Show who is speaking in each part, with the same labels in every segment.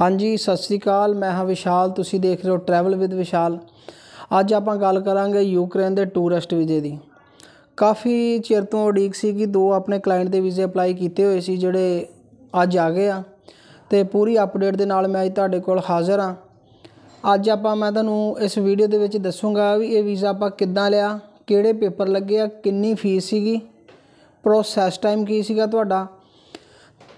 Speaker 1: ਹਾਂਜੀ ਸਤਿ ਸ੍ਰੀ ਅਕਾਲ ਮੈਂ ਹਾਂ ਵਿਸ਼ਾਲ ਤੁਸੀਂ ਦੇਖ ਰਹੇ ਹੋ ਟਰੈਵਲ ਵਿਦ ਵਿਸ਼ਾਲ ਅੱਜ ਆਪਾਂ ਗੱਲ ਕਰਾਂਗੇ ਯੂਕਰੇਨ ਦੇ ਟੂਰਿਸਟ ਵੀਜ਼ੇ ਦੀ ਕਾਫੀ ਚਿਰ ਤੋਂ ਉਡੀਕ ਸੀ ਕਿ ਦੋ ਆਪਣੇ ਕਲਾਇੰਟ ਦੇ ਵੀਜ਼ੇ ਅਪਲਾਈ ਕੀਤੇ ਹੋਏ ਸੀ ਜਿਹੜੇ ਅੱਜ ਆ ਗਏ ਆ ਤੇ ਪੂਰੀ ਅਪਡੇਟ ਦੇ ਨਾਲ ਮੈਂ ਅੱਜ ਤੁਹਾਡੇ ਕੋਲ ਹਾਜ਼ਰ ਹਾਂ ਅੱਜ ਆਪਾਂ ਮੈਂ ਤੁਹਾਨੂੰ ਇਸ ਵੀਡੀਓ ਦੇ ਵਿੱਚ ਦੱਸੂਗਾ ਵੀ ਇਹ ਵੀਜ਼ਾ ਆਪਾਂ ਕਿੱਦਾਂ ਲਿਆ ਕਿਹੜੇ ਪੇਪਰ ਲੱਗੇ ਆ ਕਿੰਨੀ ਫੀਸ ਸੀਗੀ ਪ੍ਰੋਸੈਸ ਟਾਈਮ ਕੀ ਸੀਗਾ ਤੁਹਾਡਾ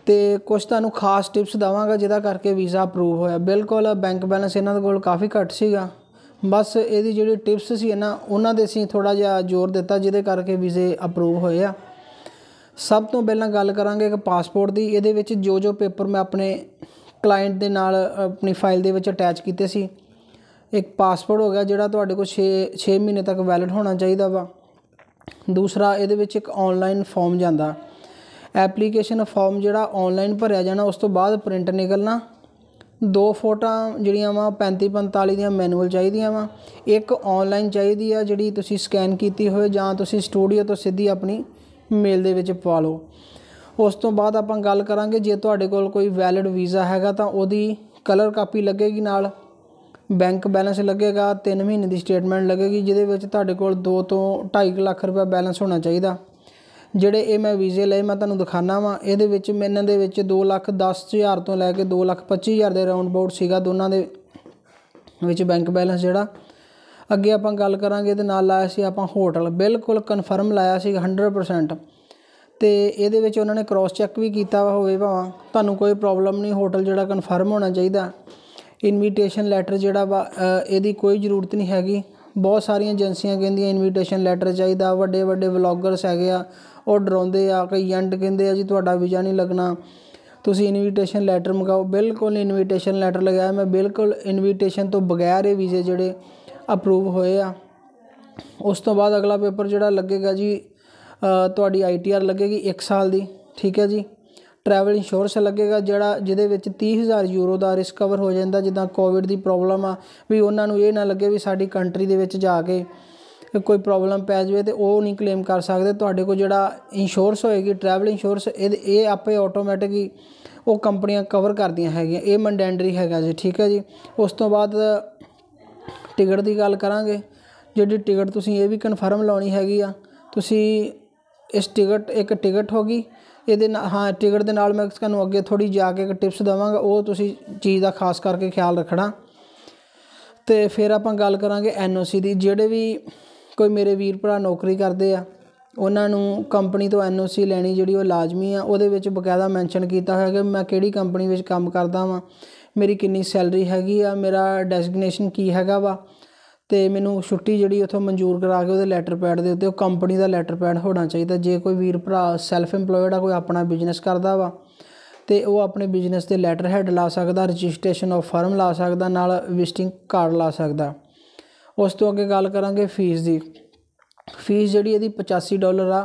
Speaker 1: ਤੇ ਕੁਝ ਤੁਹਾਨੂੰ ਖਾਸ ਟਿਪਸ ਦਵਾਂਗਾ ਜਿਹਦਾ ਕਰਕੇ ਵੀਜ਼ਾ ਅਪਰੂਵ ਹੋਇਆ ਬਿਲਕੁਲ ਬੈਂਕ ਬੈਲੈਂਸ ਇਹਨਾਂ ਦੇ ਕੋਲ ਕਾਫੀ ਘੱਟ ਸੀਗਾ ਬਸ ਇਹਦੀ ਜਿਹੜੀ ਟਿਪਸ ਸੀ ਨਾ ਉਹਨਾਂ ਦੇ ਸੀ ਥੋੜਾ ਜਿਹਾ ਜ਼ੋਰ ਦਿੱਤਾ ਜਿਹਦੇ ਕਰਕੇ ਵੀਜ਼ੇ ਅਪਰੂਵ ਹੋਏ ਆ ਸਭ ਤੋਂ ਪਹਿਲਾਂ ਗੱਲ ਕਰਾਂਗੇ ਇੱਕ ਪਾਸਪੋਰਟ ਦੀ ਇਹਦੇ ਵਿੱਚ ਜੋ ਜੋ ਪੇਪਰ ਮੈਂ ਆਪਣੇ ਕਲਾਇੰਟ ਦੇ ਨਾਲ ਆਪਣੀ ਫਾਈਲ ਦੇ ਵਿੱਚ ਅਟੈਚ ਕੀਤੇ ਸੀ ਇੱਕ ਪਾਸਪੋਰਟ ਹੋ ਗਿਆ ਜਿਹੜਾ ਤੁਹਾਡੇ ਕੋਲ 6 6 ਮਹੀਨੇ ਤੱਕ ਵੈਲਿਡ ਹੋਣਾ ਚਾਹੀਦਾ ਵਾ ਦੂਸਰਾ ਇਹਦੇ ਵਿੱਚ ਇੱਕ ਆਨਲਾਈਨ ਫਾਰਮ ਜਾਂਦਾ ਐਪਲੀਕੇਸ਼ਨ ਫਾਰਮ ਜਿਹੜਾ ਆਨਲਾਈਨ ਭਰਿਆ ਜਾਣਾ ਉਸ ਤੋਂ ਬਾਅਦ ਪ੍ਰਿੰਟ ਨਿਕਲਣਾ ਦੋ ਫੋਟੋਆਂ ਜਿਹੜੀਆਂ ਵਾ 35 45 ਦੀਆਂ ਮੈਨੂਅਲ ਚਾਹੀਦੀਆਂ ਵਾ ਇੱਕ ਆਨਲਾਈਨ ਚਾਹੀਦੀ ਆ ਜਿਹੜੀ ਤੁਸੀਂ ਸਕੈਨ ਕੀਤੀ ਹੋਵੇ ਜਾਂ ਤੁਸੀਂ ਸਟੂਡੀਓ ਤੋਂ ਸਿੱਧੀ ਆਪਣੀ ਮੇਲ ਦੇ ਵਿੱਚ ਪਾ ਲਓ ਉਸ ਤੋਂ ਬਾਅਦ ਆਪਾਂ ਗੱਲ ਕਰਾਂਗੇ ਜੇ ਤੁਹਾਡੇ ਕੋਲ ਕੋਈ ਵੈਲਿਡ ਵੀਜ਼ਾ ਹੈਗਾ ਤਾਂ ਉਹਦੀ ਕਲਰ ਕਾਪੀ ਲੱਗੇਗੀ ਨਾਲ ਬੈਂਕ ਬੈਲੈਂਸ ਲੱਗੇਗਾ 3 ਮਹੀਨੇ ਦੀ ਸਟੇਟਮੈਂਟ ਲੱਗੇਗੀ ਜਿਹਦੇ ਵਿੱਚ ਤੁਹਾਡੇ ਕੋਲ 2 ਤੋਂ 2.5 ਲੱਖ ਰੁਪਏ ਬੈਲੈਂਸ ਹੋਣਾ ਚਾਹੀਦਾ ਜਿਹੜੇ ਇਹ ਮੈਂ ਵੀਜ਼ੇ ਲਏ ਮੈਂ ਤੁਹਾਨੂੰ ਦਿਖਾਣਾ ਵਾਂ ਇਹਦੇ ਵਿੱਚ ਮੈਨਾਂ ਦੇ ਵਿੱਚ 2 ਲੱਖ 10000 ਤੋਂ ਲੈ ਕੇ 2 ਲੱਖ 25000 ਦੇ ਰਾਉਂਡ ਬਾਊਟ ਸੀਗਾ ਦੋਨਾਂ ਦੇ ਵਿੱਚ ਬੈਂਕ ਬੈਲੈਂਸ ਜਿਹੜਾ ਅੱਗੇ ਆਪਾਂ ਗੱਲ ਕਰਾਂਗੇ ਤੇ ਨਾਲ ਲਾਇਆ ਸੀ ਆਪਾਂ ਹੋਟਲ ਬਿਲਕੁਲ ਕਨਫਰਮ ਲਾਇਆ ਸੀ 100% ਤੇ ਇਹਦੇ ਵਿੱਚ ਉਹਨਾਂ ਨੇ ਕ੍ਰਾਸ ਚੈੱਕ ਵੀ ਕੀਤਾ ਹੋਵੇ ਭਾਵਾਂ ਤੁਹਾਨੂੰ ਕੋਈ ਪ੍ਰੋਬਲਮ ਨਹੀਂ ਹੋਟਲ ਜਿਹੜਾ ਕਨਫਰਮ ਹੋਣਾ ਚਾਹੀਦਾ ਇਨਵੀਟੇਸ਼ਨ ਲੈਟਰ ਜਿਹੜਾ ਇਹਦੀ ਕੋਈ ਜ਼ਰੂਰਤ ਨਹੀਂ ਹੈਗੀ ਬਹੁਤ ਸਾਰੀਆਂ ਏਜੰਸੀਆਂ ਕਹਿੰਦੀਆਂ ਇਨਵੀਟੇਸ਼ਨ ਲੈਟਰ ਚਾਹੀਦਾ ਵੱਡੇ ਵੱਡੇ ਵਲੌਗਰਸ ਹੈਗੇ ਆ ਉਹ ਡਰਾਉਂਦੇ ਆ ਕਈ ਏਜੰਟ ਕਹਿੰਦੇ ਆ ਜੀ ਤੁਹਾਡਾ ਵੀਜ਼ਾ ਨਹੀਂ ਲੱਗਣਾ ਤੁਸੀਂ ਇਨਵੀਟੇਸ਼ਨ ਲੈਟਰ ਮੰਗਾਓ ਬਿਲਕੁਲ ਇਨਵੀਟੇਸ਼ਨ ਲੈਟਰ ਲਗਾਇਆ ਮੈਂ ਬਿਲਕੁਲ ਇਨਵੀਟੇਸ਼ਨ ਤੋਂ ਬਗੈਰ ਇਹ ਵੀਜ਼ੇ ਜਿਹੜੇ ਅਪਰੂਵ ਹੋਏ ਆ ਉਸ ਤੋਂ ਬਾਅਦ ਅਗਲਾ ਪੇਪਰ ਜਿਹੜਾ ਲੱਗੇਗਾ ਜੀ ਤੁਹਾਡੀ ਆਈਟੀਆਰ ਲੱਗੇਗੀ 1 ਸਾਲ ਦੀ ਠੀਕ ਹੈ ਜੀ ਟਰੈਵਲ ਇੰਸ਼ੋਰੈਂਸ ਲੱਗੇਗਾ ਜਿਹੜਾ ਜਿਹਦੇ ਵਿੱਚ 30000 ਯੂਰੋ ਦਾ ਰਿਸਕ ਕਵਰ ਹੋ ਜਾਂਦਾ ਜਿੱਦਾਂ ਕੋਵਿਡ ਦੀ ਪ੍ਰੋਬਲਮ ਆ ਵੀ ਉਹਨਾਂ ਨੂੰ ਇਹ ਨਾ ਲੱਗੇ ਵੀ ਸਾਡੀ ਕੰਟਰੀ ਦੇ ਵਿੱਚ ਜਾ ਕੇ ਕੋਈ ਪ੍ਰੋਬਲਮ ਪੈ ਜਾਵੇ ਤੇ ਉਹ ਨਹੀਂ ਕਲੇਮ ਕਰ ਸਕਦੇ ਤੁਹਾਡੇ ਕੋਲ ਜਿਹੜਾ ਇੰਸ਼ੋਰੈਂਸ ਹੋਏਗੀ ਟਰੈਵਲ ਇੰਸ਼ੋਰੈਂਸ ਇਹ ਇਹ ਆਪੇ ਆਟੋਮੈਟਿਕ ਹੀ ਉਹ ਕੰਪਨੀਆਂ ਕਵਰ ਕਰਦੀਆਂ ਹੈਗੀਆਂ ਇਹ ਮੰਡੈਂਡਰੀ ਹੈਗਾ ਜੀ ਠੀਕ ਹੈ ਜੀ ਉਸ ਤੋਂ ਬਾਅਦ ਟਿਕਟ ਦੀ ਗੱਲ ਕਰਾਂਗੇ ਜਿਹੜੀ ਟਿਕਟ ਤੁਸੀਂ ਇਹ ਵੀ ਕਨਫਰਮ ਲਾਉਣੀ ਹੈਗੀ ਆ ਤੁਸੀਂ ਇਸ ਟਿਕਟ ਇੱਕ ਟਿਕਟ ਹੋਗੀ ਇਹਦੇ ਨਾਲ ਹਾਂ ਟਿਕਟ ਦੇ ਨਾਲ ਮੈਂ ਤੁਹਾਨੂੰ ਅੱਗੇ ਥੋੜੀ ਜਾ ਕੇ ਇੱਕ ਟਿਪਸ ਦਵਾਂਗਾ ਉਹ ਤੁਸੀਂ ਚੀਜ਼ ਦਾ ਖਾਸ ਕਰਕੇ ਖਿਆਲ ਰੱਖਣਾ ਤੇ ਫਿਰ ਆਪਾਂ ਗੱਲ ਕਰਾਂਗੇ ਐਨਓਸੀ ਦੀ ਜਿਹੜੇ ਵੀ ਕੋਈ ਮੇਰੇ ਵੀਰ ਭਰਾ ਨੌਕਰੀ ਕਰਦੇ ਆ ਉਹਨਾਂ ਨੂੰ ਕੰਪਨੀ ਤੋਂ ਐਨਓਸੀ ਲੈਣੀ ਜਿਹੜੀ ਉਹ ਲਾਜ਼ਮੀ ਆ ਉਹਦੇ ਵਿੱਚ ਬਕਾਇਦਾ ਮੈਂਸ਼ਨ ਕੀਤਾ ਹੋਇਆ ਕਿ ਮੈਂ ਕਿਹੜੀ ਕੰਪਨੀ ਵਿੱਚ ਕੰਮ ਕਰਦਾ ਵਾਂ ਮੇਰੀ ਕਿੰਨੀ ਸੈਲਰੀ ਹੈਗੀ ਆ ਮੇਰਾ ਡੈਸਿਗਨੇਸ਼ਨ ਕੀ ਹੈਗਾ ਵਾ ਤੇ ਮੈਨੂੰ ਛੁੱਟੀ ਜਿਹੜੀ ਉਥੋਂ ਮਨਜ਼ੂਰ ਕਰਾ ਕੇ ਉਹਦੇ ਲੈਟਰ ਪੈਡ ਦੇ ਉੱਤੇ ਉਹ ਕੰਪਨੀ ਦਾ ਲੈਟਰ ਪੈਡ ਹੋਣਾ ਚਾਹੀਦਾ ਜੇ ਕੋਈ ਵੀਰ ਭਰਾ ਸੈਲਫ ਏਮਪਲੋਇਡ ਆ ਕੋਈ ਆਪਣਾ ਬਿਜ਼ਨਸ ਕਰਦਾ ਵਾ ਤੇ ਉਹ ਆਪਣੇ ਬਿਜ਼ਨਸ ਦੇ ਲੈਟਰ ਹੈਡ ਲਾ ਸਕਦਾ ਰਜਿਸਟ੍ਰੇਸ਼ਨ ਆਫ ਫਰਮ ਲਾ ਸਕਦਾ ਨਾਲ ਵਿਜ਼ਿਟਿੰਗ ਕਾਰਡ ਲਾ ਸਕਦਾ ਉਸ ਤੋਂ ਅੱਗੇ ਗੱਲ ਕਰਾਂਗੇ ਫੀਸ ਦੀ ਫੀਸ ਜਿਹੜੀ ਇਹਦੀ 85 ਡਾਲਰ ਆ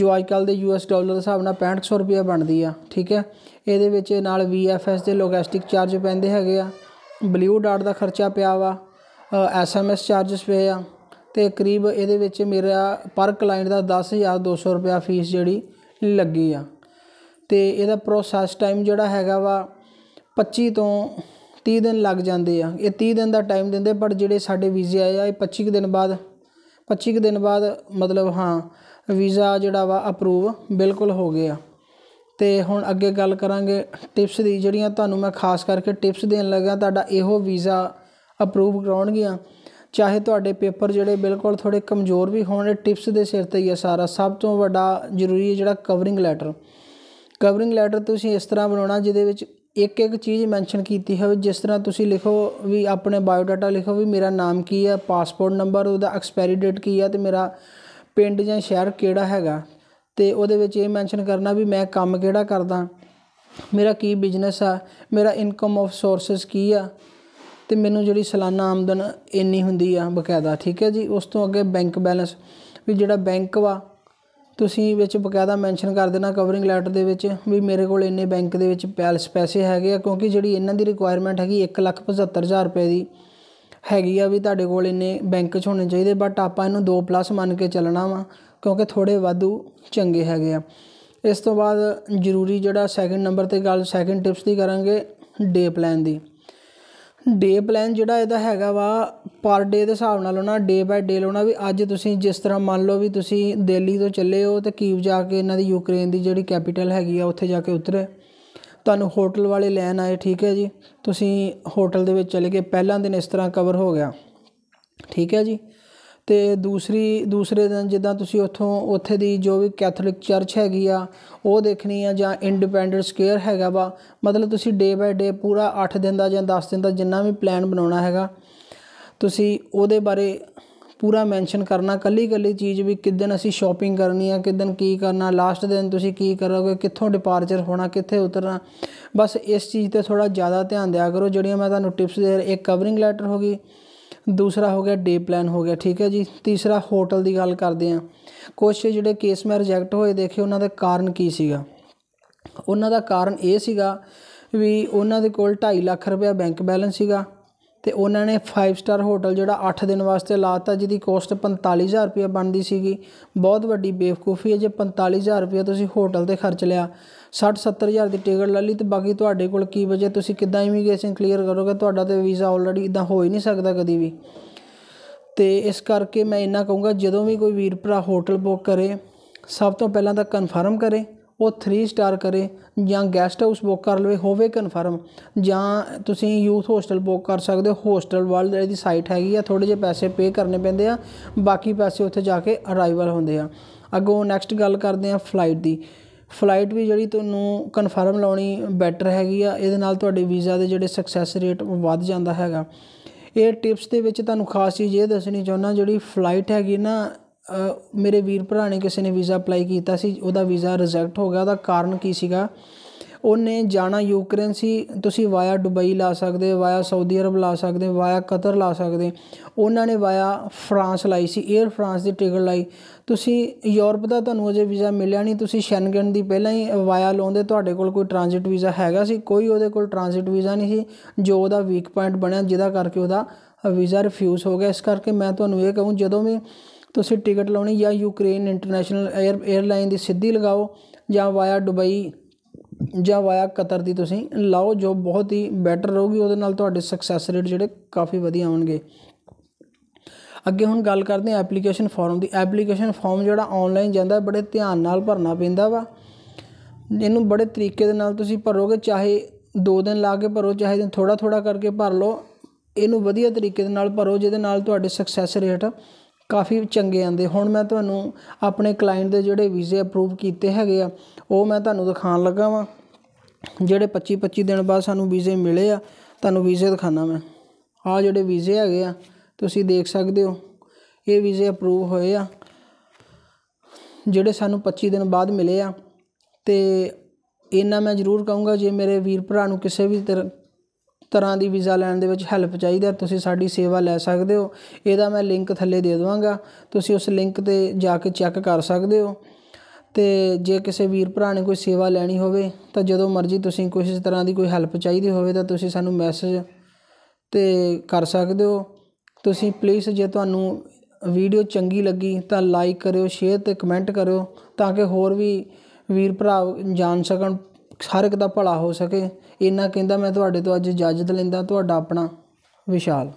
Speaker 1: ਜੋ ਅੱਜ ਕੱਲ ਦੇ ਯੂਐਸ ਡਾਲਰ ਦੇ ਹਿਸਾਬ ਨਾਲ 6500 ਰੁਪਏ ਬਣਦੀ ਆ ਠੀਕ ਹੈ ਇਹਦੇ ਵਿੱਚ ਨਾਲ ਵੀਐਫਐਸ ਦੇ ਲੋਜਿਸਟਿਕ ਚਾਰਜ ਪੈਂਦੇ ਹੈਗੇ ਆ ਬਲੂ ਡਾਟ ਦਾ ਖਰਚਾ ਪਿਆ ਵਾ ਐਸਐਮਐਸ ਚਾਰजेस ਪਏ ਆ ਤੇ ਕਰੀਬ ਇਹਦੇ ਵਿੱਚ ਮੇਰਾ ਪਰ ਕਲਾਇੰਟ ਦਾ 10200 ਰੁਪਿਆ ਫੀਸ ਜਿਹੜੀ ਲੱਗੀ ਆ ਤੇ ਇਹਦਾ ਪ੍ਰੋਸੈਸ ਟਾਈਮ ਜਿਹੜਾ ਹੈਗਾ ਵਾ 25 ਤੋਂ 30 ਦਿਨ ਲੱਗ ਜਾਂਦੇ ਆ ਇਹ 30 ਦਿਨ ਦਾ ਟਾਈਮ ਦਿੰਦੇ ਪਰ ਜਿਹੜੇ ਸਾਡੇ ਵੀਜ਼ੇ ਆਏ ਆ ਇਹ 25 ਦਿਨ ਬਾਅਦ 25 ਦਿਨ ਬਾਅਦ ਮਤਲਬ ਹਾਂ ਵੀਜ਼ਾ ਜਿਹੜਾ ਵਾ ਅਪਰੂਵ ਬਿਲਕੁਲ ਹੋ ਗਿਆ ਤੇ ਹੁਣ ਅੱਗੇ ਗੱਲ ਕਰਾਂਗੇ ਟਿਪਸ ਦੀ ਜਿਹੜੀਆਂ ਤੁਹਾਨੂੰ ਮੈਂ ਖਾਸ ਕਰਕੇ ਟਿਪਸ ਦੇਣ ਲੱਗਾ ਤੁਹਾਡਾ ਇਹੋ ਵੀਜ਼ਾ ਅਪਰੂਵ ਕਰਾਉਣਗੀਆਂ ਚਾਹੇ ਤੁਹਾਡੇ ਪੇਪਰ ਜਿਹੜੇ ਬਿਲਕੁਲ ਥੋੜੇ ਕਮਜ਼ੋਰ ਵੀ ਹੋਣ ਟਿਪਸ ਦੇ ਸਿਰ ਤੇ ਹੀ ਆ ਸਾਰਾ ਸਭ ਤੋਂ ਵੱਡਾ ਜ਼ਰੂਰੀ ਹੈ ਜਿਹੜਾ ਕਵਰਿੰਗ ਲੈਟਰ ਕਵਰਿੰਗ ਲੈਟਰ ਤੁਸੀਂ ਇਸ ਤਰ੍ਹਾਂ ਬਣਾਉਣਾ ਜਿਹਦੇ ਵਿੱਚ ਇੱਕ ਇੱਕ ਚੀਜ਼ ਮੈਂਸ਼ਨ ਕੀਤੀ ਹੋਵੇ ਜਿਸ ਤਰ੍ਹਾਂ ਤੁਸੀਂ ਲਿਖੋ ਵੀ ਆਪਣੇ ਬਾਇਓਡਾਟਾ ਲਿਖੋ ਵੀ ਮੇਰਾ ਨਾਮ ਕੀ ਹੈ ਪਾਸਪੋਰਟ ਨੰਬਰ ਉਹਦਾ ਐਕਸਪਾਇਰੀ ਡੇਟ ਕੀ ਹੈ ਤੇ ਮੇਰਾ ਪਿੰਡ ਜਾਂ ਸ਼ਹਿਰ ਕਿਹੜਾ ਹੈਗਾ ਤੇ ਉਹਦੇ ਵਿੱਚ ਇਹ ਮੈਂਸ਼ਨ ਕਰਨਾ ਵੀ ਮੈਂ ਕੰਮ ਕਿਹੜਾ ਕਰਦਾ ਮੇਰਾ ਕੀ ਬਿਜ਼ਨਸ ਆ ਮੇਰਾ ਇਨਕਮ ਆਫ ਸੋਰਸਸ ਕੀ ਆ ਤੇ ਮੈਨੂੰ ਜਿਹੜੀ ਸਾਲਾਨਾ ਆਮਦਨ ਇੰਨੀ ਹੁੰਦੀ ਆ ਬਕਾਇਦਾ ਠੀਕ ਹੈ ਜੀ ਉਸ ਤੋਂ ਅੱਗੇ ਬੈਂਕ ਬੈਲੈਂਸ ਵੀ ਜਿਹੜਾ ਬੈਂਕ ਵਾ ਤੁਸੀਂ ਵਿੱਚ ਬਕਾਇਦਾ ਮੈਂਸ਼ਨ ਕਰ ਦੇਣਾ ਕਵਰਿੰਗ ਲੈਟਰ ਦੇ ਵਿੱਚ ਵੀ ਮੇਰੇ ਕੋਲ ਇੰਨੇ ਬੈਂਕ ਦੇ ਵਿੱਚ ਪੈਲਸ ਪੈਸੇ ਹੈਗੇ ਆ ਕਿਉਂਕਿ ਜਿਹੜੀ ਇਹਨਾਂ ਦੀ ਰਿਕੁਆਇਰਮੈਂਟ ਹੈਗੀ 175000 ਰੁਪਏ ਦੀ ਹੈਗੀ ਆ ਵੀ ਤੁਹਾਡੇ ਕੋਲ ਇੰਨੇ ਬੈਂਕ 'ਚ ਹੋਣੇ ਚਾਹੀਦੇ ਬਟ ਆਪਾਂ ਇਹਨੂੰ 2 ਪਲੱਸ ਮੰਨ ਕੇ ਚੱਲਣਾ ਵਾ ਕਿਉਂਕਿ ਥੋੜੇ ਵਾਧੂ ਚੰਗੇ ਹੈਗੇ ਆ ਇਸ ਤੋਂ ਬਾਅਦ ਜ਼ਰੂਰੀ ਜਿਹੜਾ ਸੈਕਿੰਡ ਨੰਬਰ ਤੇ ਗੱਲ ਸੈਕਿੰਡ ਟਿਪਸ ਦੀ ਕਰਾਂਗੇ ਡੇ ਪਲਾਨ ਦੀ ਡੇ ਪਲਾਨ ਜਿਹੜਾ ਇਹਦਾ ਹੈਗਾ ਵਾ ਪਰ ਡੇ ਦੇ ਹਿਸਾਬ ਨਾਲ ਉਹਨਾਂ ਡੇ ਬਾਈ ਡੇ ਲਉਣਾ ਵੀ ਅੱਜ ਤੁਸੀਂ ਜਿਸ ਤਰ੍ਹਾਂ ਮੰਨ ਲਓ ਵੀ ਤੁਸੀਂ ਦਿੱਲੀ ਤੋਂ ਚੱਲੇ ਹੋ ਤੇ ਕੀਵ ਜਾ ਕੇ ਇਹਨਾਂ ਦੀ ਯੂਕਰੇਨ ਦੀ ਜਿਹੜੀ ਕੈਪੀਟਲ ਹੈਗੀ ਆ ਉੱਥੇ ਜਾ ਕੇ ਉਤਰੇ ਤੁਹਾਨੂੰ ਹੋਟਲ ਵਾਲੇ ਲੈਣ ਆਏ ਠੀਕ ਹੈ ਜੀ ਤੁਸੀਂ ਹੋਟਲ ਦੇ ਵਿੱਚ ਚਲੇ ਗਏ ਪਹਿਲਾ ਦਿਨ ਇਸ ਤਰ੍ਹਾਂ ਕਵਰ ਹੋ ਗਿਆ ਠੀਕ ਹੈ ਜੀ ਤੇ ਦੂਸਰੀ ਦੂਸਰੇ ਦਿਨ ਜਿੱਦਾਂ ਤੁਸੀਂ ਉੱਥੋਂ ਉੱਥੇ ਦੀ ਜੋ ਵੀ ਕੈਥੋਲਿਕ ਚਰਚ ਹੈਗੀ ਆ ਉਹ ਦੇਖਣੀ ਆ ਜਾਂ ਇੰਡੀਪੈਂਡੈਂਟ ਸਕੁਅਰ ਹੈਗਾ ਵਾ ਮਤਲਬ ਤੁਸੀਂ ਡੇ ਬਾਏ ਡੇ ਪੂਰਾ 8 ਦਿਨ ਦਾ ਜਾਂ 10 ਦਿਨ ਦਾ ਜਿੰਨਾ ਵੀ ਪਲਾਨ ਬਣਾਉਣਾ ਹੈਗਾ ਤੁਸੀਂ ਉਹਦੇ ਬਾਰੇ ਪੂਰਾ ਮੈਂਸ਼ਨ ਕਰਨਾ ਕੱਲੀ ਕੱਲੀ ਚੀਜ਼ ਵੀ ਕਿਦਨ ਅਸੀਂ ਸ਼ਾਪਿੰਗ ਕਰਨੀ ਆ ਕਿਦਨ ਕੀ ਕਰਨਾ ਲਾਸਟ ਦਿਨ ਤੁਸੀਂ ਕੀ ਕਰੋਗੇ ਕਿੱਥੋਂ ਡਿਪਾਰਚਰ ਹੋਣਾ ਕਿੱਥੇ ਉਤਰਨਾ ਬਸ ਇਸ ਚੀਜ਼ ਤੇ ਥੋੜਾ ਜ਼ਿਆਦਾ ਧਿਆਨ ਦਿਆ ਕਰੋ ਜਿਹੜੀਆਂ ਮੈਂ ਤੁਹਾਨੂੰ ਟਿਪਸ ਦੇ ਇੱਕ ਕਵਰਿੰਗ ਲੈਟਰ ਹੋ ਗਈ ਦੂਸਰਾ ਹੋ ਗਿਆ ਡੇ ਪਲਾਨ ਹੋ ਗਿਆ ਠੀਕ ਹੈ ਜੀ ਤੀਸਰਾ ਹੋਟਲ ਦੀ ਗੱਲ ਕਰਦੇ ਆ ਕੁਝ ਜਿਹੜੇ ਕੇਸ ਮੈਂ ਰਿਜੈਕਟ ਹੋਏ ਦੇਖੇ ਉਹਨਾਂ ਦਾ ਕਾਰਨ ਕੀ ਸੀਗਾ ਉਹਨਾਂ ਦਾ ਕਾਰਨ ਇਹ ਸੀਗਾ ਵੀ ਉਹਨਾਂ ਦੇ ਕੋਲ 2.5 ਲੱਖ ਰੁਪਏ ਬੈਂਕ ਬੈਲੈਂਸ ਸੀਗਾ ਤੇ ਉਹਨਾਂ ਨੇ 5 ਸਟਾਰ ਹੋਟਲ ਜਿਹੜਾ 8 ਦਿਨ ਵਾਸਤੇ ਲਾਤਾ ਜਿਹਦੀ ਕੋਸਟ 45000 ਰੁਪਏ ਬਣਦੀ ਸੀਗੀ ਬਹੁਤ ਵੱਡੀ ਬੇਵਕੂਫੀ ਹੈ ਜੇ 45000 ਰੁਪਏ ਤੁਸੀਂ ਹੋਟਲ ਤੇ ਖਰਚ ਲਿਆ 60 70000 ਦੀ ਟਿਕਟ ਲੈ ਲਈ ਤੇ ਬਾਕੀ ਤੁਹਾਡੇ ਕੋਲ ਕੀ ਬਚੇ ਤੁਸੀਂ ਕਿਦਾਂ ਇਮੀਗ੍ਰੇਸ਼ਨ ਕਲੀਅਰ ਕਰੋਗੇ ਤੁਹਾਡਾ ਤੇ ਵੀਜ਼ਾ ਆਲਰੇਡੀ ਇਦਾਂ ਹੋ ਹੀ ਨਹੀਂ ਸਕਦਾ ਕਦੀ ਵੀ ਤੇ ਇਸ ਕਰਕੇ ਮੈਂ ਇਹਨਾਂ ਕਹੂੰਗਾ ਜਦੋਂ ਵੀ ਕੋਈ ਵੀਰ ਭਰਾ ਹੋਟਲ ਬੁੱਕ ਕਰੇ ਸਭ ਤੋਂ ਪਹਿਲਾਂ ਤਾਂ ਕਨਫਰਮ ਕਰੇ ਉਹ 3 ਸਟਾਰ ਕਰੇ ਜਾਂ ਗੈਸਟ ਹਾਊਸ ਬੁੱਕ ਕਰ ਲਵੇ ਹੋਵੇ ਕਨਫਰਮ ਜਾਂ ਤੁਸੀਂ ਯੂਥ ਹੋਸਟਲ ਬੁੱਕ ਕਰ ਸਕਦੇ ਹੋ ਹੋਸਟਲ ਵਰਲਡ ਦੀ ਸਾਈਟ ਹੈਗੀ ਆ ਥੋੜੇ ਜਿਹੇ ਪੈਸੇ ਪੇ ਕਰਨੇ ਪੈਂਦੇ ਆ ਬਾਕੀ ਪੈਸੇ ਉੱਥੇ ਜਾ ਕੇ ਅਰਾਈਵਲ ਹੁੰਦੇ ਆ ਅੱਗੋਂ ਨੈਕਸਟ ਗੱਲ ਕਰਦੇ ਆ ਫਲਾਈਟ ਦੀ ਫਲਾਈਟ ਵੀ ਜਿਹੜੀ ਤੁਹਾਨੂੰ ਕਨਫਰਮ ਲਾਉਣੀ ਬੈਟਰ ਹੈਗੀ ਆ ਇਹਦੇ ਨਾਲ ਤੁਹਾਡੇ ਵੀਜ਼ਾ ਦੇ ਜਿਹੜੇ ਸਕਸੈਸ ਰੇਟ ਵੱਧ ਜਾਂਦਾ ਹੈਗਾ ਇਹ ਟਿਪਸ ਦੇ ਵਿੱਚ ਤੁਹਾਨੂੰ ਖਾਸ ਚੀਜ਼ ਇਹ ਦੱਸਣੀ ਚਾਹੁੰਦਾ ਜਿਹੜੀ ਫਲਾਈਟ ਹੈਗੀ ਨਾ ਮੇਰੇ ਵੀਰ ਭਰਾ ਨੇ ਕਿਸੇ ਨੇ ਵੀਜ਼ਾ ਅਪਲਾਈ ਕੀਤਾ ਸੀ ਉਹਦਾ ਵੀਜ਼ਾ ਰਿਜੈਕਟ ਹੋ ਗਿਆ ਉਹਦਾ ਕਾਰਨ ਕੀ ਸੀਗਾ ਉਹਨੇ ਜਾਣਾ ਯੂਕਰੇਨ ਸੀ ਤੁਸੀਂ ਵਾਇਆ ਦੁਬਈ ਲਾ ਸਕਦੇ ਵਾਇਆ ਸਾਊਦੀ ਅਰਬ ਲਾ ਸਕਦੇ ਵਾਇਆ ਕਤਰ ਲਾ ਸਕਦੇ ਉਹਨਾਂ ਨੇ ਵਾਇਆ ਫਰਾਂਸ ਲਾਈ ਸੀ 에ਅਰ ਫਰਾਂਸ ਦੀ ਟਿਕਟ ਲਾਈ ਤੁਸੀਂ ਯੂਰਪ ਦਾ ਤੁਹਾਨੂੰ ਅਜੇ ਵੀਜ਼ਾ ਮਿਲਿਆ ਨਹੀਂ ਤੁਸੀਂ ਸ਼ੈਂਗਨ ਦੀ ਪਹਿਲਾਂ ਹੀ ਵਾਇਆ ਲਾਉਂਦੇ ਤੁਹਾਡੇ ਕੋਲ ਕੋਈ ਟ੍ਰਾਂਜ਼ਿਟ ਵੀਜ਼ਾ ਹੈਗਾ ਸੀ ਕੋਈ ਉਹਦੇ ਕੋਲ ਟ੍ਰਾਂਜ਼ਿਟ ਵੀਜ਼ਾ ਨਹੀਂ ਸੀ ਜੋ ਉਹਦਾ ਵੀਕ ਪੁਆਇੰਟ ਬਣਿਆ ਜਿਹਦਾ ਕਰਕੇ ਉਹਦਾ ਵੀਜ਼ਾ ਰਿਫਿਊਜ਼ ਹੋ ਗਿਆ ਇਸ ਕਰਕੇ ਮੈਂ ਤੁਹਾਨੂੰ ਇਹ ਕਹੂੰ ਜਦੋਂ ਵੀ ਤੁਸੀਂ ਟਿਕਟ ਲਾਉਣੀ ਜਾਂ ਯੂਕਰੇਨ ਇੰਟਰਨੈਸ਼ਨਲ 에ਅਰ 에ਅਰਲਾਈਨ ਦੀ ਸਿੱਧੀ ਲਗਾਓ ਜਾਂ ਵਾਇਆ ਦੁਬਈ ਜਾਂ ਵਾਇਆ ਕਤਰ ਦੀ ਤੁਸੀਂ ਲਾਓ ਜੋ ਬਹੁਤ ਹੀ ਬੈਟਰ ਰਹੂਗੀ ਉਹਦੇ ਨਾਲ ਤੁਹਾਡੇ ਸਕਸੈਸ ਰੇਟ ਜਿਹੜੇ ਕਾਫੀ ਵਧੀਆ ਆਉਣਗੇ ਅੱਗੇ ਹੁਣ ਗੱਲ ਕਰਦੇ ਆ ਐਪਲੀਕੇਸ਼ਨ ਫਾਰਮ ਦੀ ਐਪਲੀਕੇਸ਼ਨ ਫਾਰਮ ਜਿਹੜਾ ਆਨਲਾਈਨ ਜਾਂਦਾ ਬੜੇ ਧਿਆਨ ਨਾਲ ਭਰਨਾ ਪੈਂਦਾ ਵਾ ਇਹਨੂੰ ਬੜੇ ਤਰੀਕੇ ਦੇ ਨਾਲ ਤੁਸੀਂ ਭਰੋਗੇ ਚਾਹੇ 2 ਦਿਨ ਲਾ ਕੇ ਭਰੋ ਚਾਹੇ ਥੋੜਾ ਥੋੜਾ ਕਰਕੇ ਭਰ ਲਓ ਇਹਨੂੰ ਵਧੀਆ ਤਰੀਕੇ ਦੇ ਨਾਲ ਭਰੋ ਜਿਹਦੇ ਨਾਲ ਤੁਹਾਡੇ ਸਕਸੈਸ ਰੇਟ ਕਾਫੀ ਚੰਗੇ ਆਂਦੇ ਹੁਣ ਮੈਂ ਤੁਹਾਨੂੰ ਆਪਣੇ ਕਲਾਇੰਟ ਦੇ ਜਿਹੜੇ ਵੀਜ਼ੇ ਅਪਰੂਵ ਕੀਤੇ ਹੈਗੇ ਆ ਉਹ ਮੈਂ ਤੁਹਾਨੂੰ ਦਿਖਾਉਣ ਲੱਗਾ ਵਾਂ ਜਿਹੜੇ 25 25 ਦਿਨ ਬਾਅਦ ਸਾਨੂੰ ਵੀਜ਼ੇ ਮਿਲੇ ਆ ਤੁਹਾਨੂੰ ਵੀਜ਼ੇ ਦਿਖਾਣਾ ਮੈਂ ਆ ਜਿਹੜੇ ਵੀਜ਼ੇ ਹੈਗੇ ਆ ਤੁਸੀਂ ਦੇਖ ਸਕਦੇ ਹੋ ਇਹ ਵੀਜ਼ੇ ਅਪਰੂਵ ਹੋਏ ਆ ਜਿਹੜੇ ਸਾਨੂੰ 25 ਦਿਨ ਬਾਅਦ ਮਿਲੇ ਆ ਤੇ ਇਹਨਾਂ ਮੈਂ ਜ਼ਰੂਰ ਕਹੂੰਗਾ ਜੇ ਮੇਰੇ ਵੀਰ ਭਰਾ ਨੂੰ ਕਿਸੇ ਵੀ ਤਰ੍ਹਾਂ ਦੀ ਵੀਜ਼ਾ ਲੈਣ ਦੇ ਵਿੱਚ ਹੈਲਪ ਚਾਹੀਦਾ ਤੁਸੀਂ ਸਾਡੀ ਸੇਵਾ ਲੈ ਸਕਦੇ ਹੋ ਇਹਦਾ ਮੈਂ ਲਿੰਕ ਥੱਲੇ ਦੇ ਦਵਾਂਗਾ ਤੁਸੀਂ ਉਸ ਲਿੰਕ ਤੇ ਜਾ ਕੇ ਚੈੱਕ ਕਰ ਸਕਦੇ ਹੋ ਤੇ ਜੇ ਕਿਸੇ ਵੀਰ ਭਰਾ ਨੇ ਕੋਈ ਸੇਵਾ ਲੈਣੀ ਹੋਵੇ ਤਾਂ ਜਦੋਂ ਮਰਜ਼ੀ ਤੁਸੀਂ ਕੋਈ ਇਸ ਤਰ੍ਹਾਂ ਦੀ ਕੋਈ ਹੈਲਪ ਚਾਹੀਦੀ ਹੋਵੇ ਤਾਂ ਤੁਸੀਂ ਸਾਨੂੰ ਮੈਸੇਜ ਤੇ ਕਰ ਸਕਦੇ ਹੋ ਤੁਸੀਂ ਪਲੀਜ਼ ਜੇ ਤੁਹਾਨੂੰ ਵੀਡੀਓ ਚੰਗੀ ਲੱਗੀ ਤਾਂ ਲਾਈਕ ਕਰਿਓ ਸ਼ੇਅਰ ਤੇ ਕਮੈਂਟ ਕਰਿਓ ਤਾਂ ਕਿ ਹੋਰ ਵੀ ਵੀਰ ਭਰਾ ਜਾਣ ਸਕਣ ਹਰ ਇੱਕ ਦਾ ਭਲਾ ਹੋ ਸਕੇ ਇਹਨਾਂ ਕਹਿੰਦਾ ਮੈਂ ਤੁਹਾਡੇ ਤੋਂ ਅੱਜ ਇਜਾਜ਼ਤ ਲੈਂਦਾ ਤੁਹਾਡਾ ਆਪਣਾ ਵਿਸ਼ਾਲ